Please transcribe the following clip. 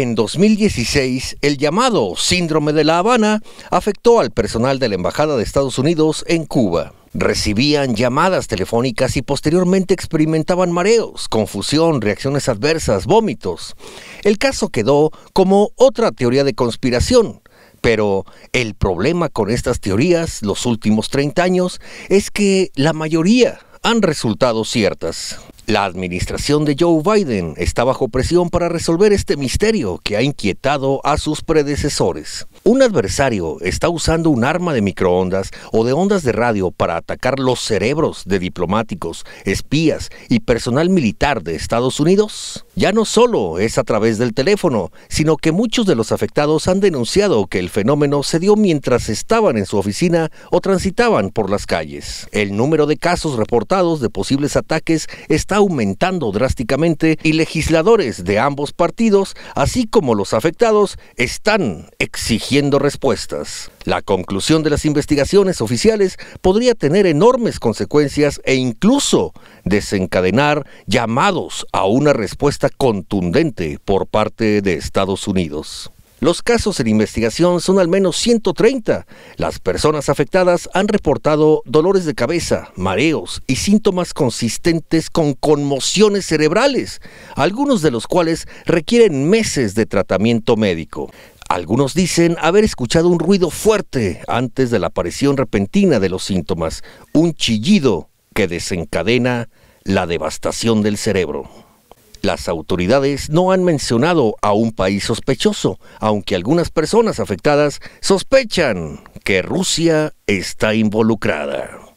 En 2016, el llamado Síndrome de la Habana afectó al personal de la Embajada de Estados Unidos en Cuba. Recibían llamadas telefónicas y posteriormente experimentaban mareos, confusión, reacciones adversas, vómitos. El caso quedó como otra teoría de conspiración. Pero el problema con estas teorías los últimos 30 años es que la mayoría han resultado ciertas. La administración de Joe Biden está bajo presión para resolver este misterio que ha inquietado a sus predecesores. Un adversario está usando un arma de microondas o de ondas de radio para atacar los cerebros de diplomáticos, espías y personal militar de Estados Unidos. Ya no solo es a través del teléfono, sino que muchos de los afectados han denunciado que el fenómeno se dio mientras estaban en su oficina o transitaban por las calles. El número de casos reportados de posibles ataques está aumentando drásticamente y legisladores de ambos partidos, así como los afectados, están exigiendo respuestas. La conclusión de las investigaciones oficiales podría tener enormes consecuencias e incluso desencadenar llamados a una respuesta contundente por parte de Estados Unidos. Los casos en investigación son al menos 130. Las personas afectadas han reportado dolores de cabeza, mareos y síntomas consistentes con conmociones cerebrales, algunos de los cuales requieren meses de tratamiento médico. Algunos dicen haber escuchado un ruido fuerte antes de la aparición repentina de los síntomas, un chillido que desencadena la devastación del cerebro. Las autoridades no han mencionado a un país sospechoso, aunque algunas personas afectadas sospechan que Rusia está involucrada.